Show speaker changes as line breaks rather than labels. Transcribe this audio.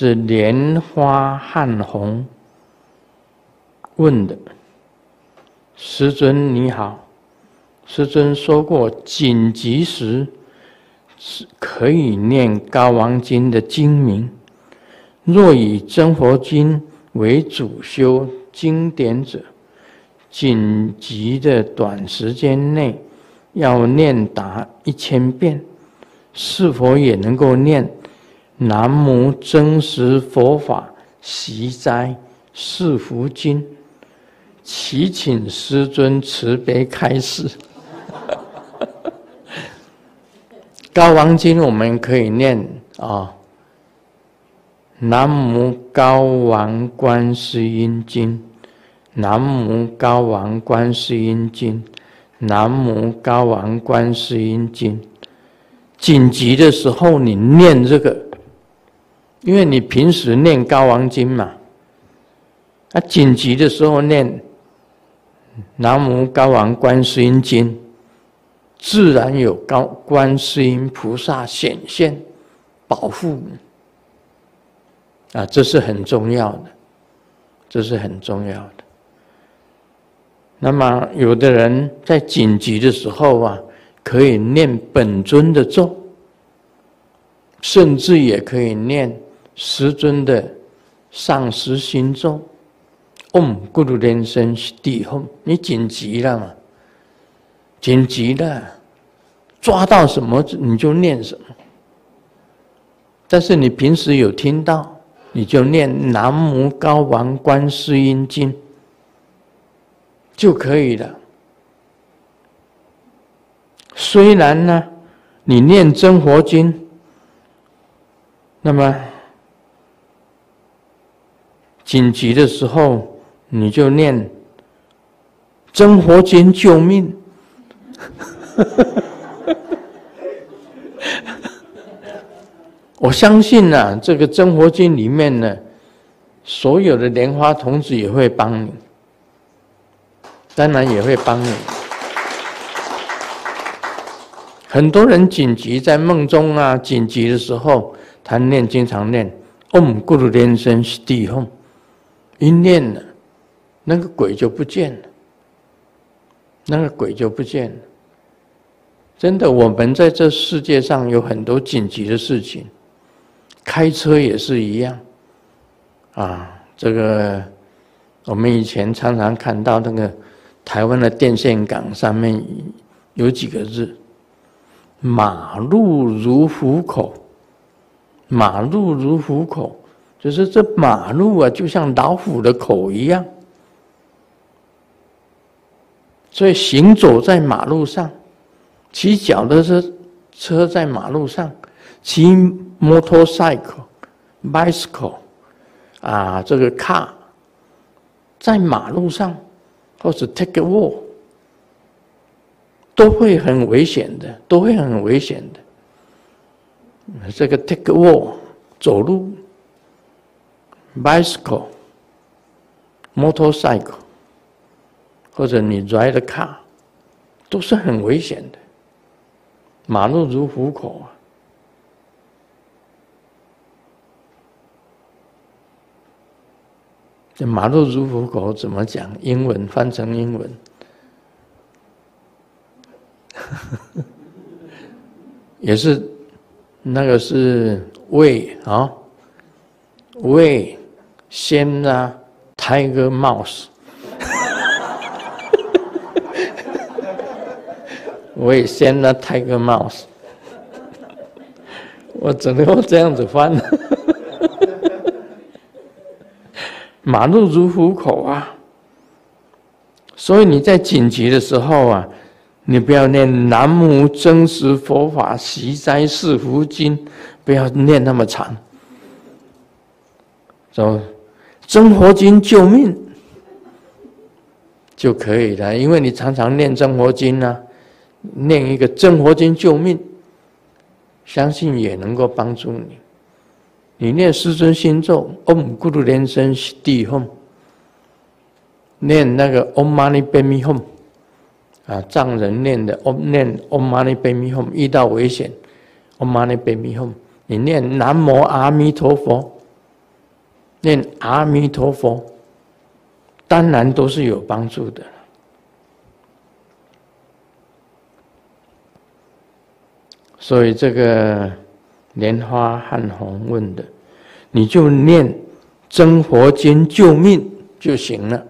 是莲花汉红问的：“师尊你好，师尊说过，紧急时是可以念《高王经》的经名。若以《真佛经》为主修经典者，紧急的短时间内要念达一千遍，是否也能够念？”南无真实佛法习斋世福经，祈请师尊慈悲开示。高王经我们可以念啊，南无高王观世音经，南无高王观世音经，南无高王观世音经。紧急的时候，你念这个。因为你平时念《高王经》嘛，啊，紧急的时候念《南无高王观世音经》，自然有高观世音菩萨显现保护，啊，这是很重要的，这是很重要的。那么，有的人在紧急的时候啊，可以念本尊的咒，甚至也可以念。十尊的上师行咒，嗡咕噜连声地吽，你紧急了嘛？紧急了，抓到什么你就念什么。但是你平时有听到，你就念《南无高王观世音经》就可以了。虽然呢，你念真佛经，那么。紧急的时候，你就念《真佛经》，救命！我相信呢，这个《真佛经》里面呢，所有的莲花童子也会帮你，当然也会帮你。很多人紧急在梦中啊，紧急的时候，他念经常念 “Om s 噜莲生西地吽”。一念呢，那个鬼就不见了。那个鬼就不见了。真的，我们在这世界上有很多紧急的事情，开车也是一样。啊，这个我们以前常常看到那个台湾的电线杆上面有几个字：马路如虎口，马路如虎口。就是这马路啊，就像老虎的口一样，所以行走在马路上，骑脚的车、车在马路上，骑 motorcycle、bicycle 啊，这个 car 在马路上，或是 take a walk，都会很危险的，都会很危险的。这个 take a walk 走路。Bicycle、motorcycle，或者你 ride a car，都是很危险的。马路如虎口啊！这马路如虎口怎么讲？英文翻成英文，也是那个是 way 啊，way。先啊，Tiger Mouse，我也先啊，Tiger Mouse，我只能这样子翻。马路如虎口啊，所以你在紧急的时候啊，你不要念南无真实佛法十斋四福经，不要念那么长，走。真佛经救命就可以了，因为你常常念真佛经啊，念一个真佛经救命，相信也能够帮助你。你念师尊心咒，嗡咕噜连生帝吽，念那个 Om Mani p a m h m 啊，藏人念的，Om 念 Om Mani p a m h m 遇到危险，Om Mani p a m h m 你念南无阿弥陀佛。念阿弥陀佛，当然都是有帮助的。所以这个莲花汉宏问的，你就念真佛经救命就行了。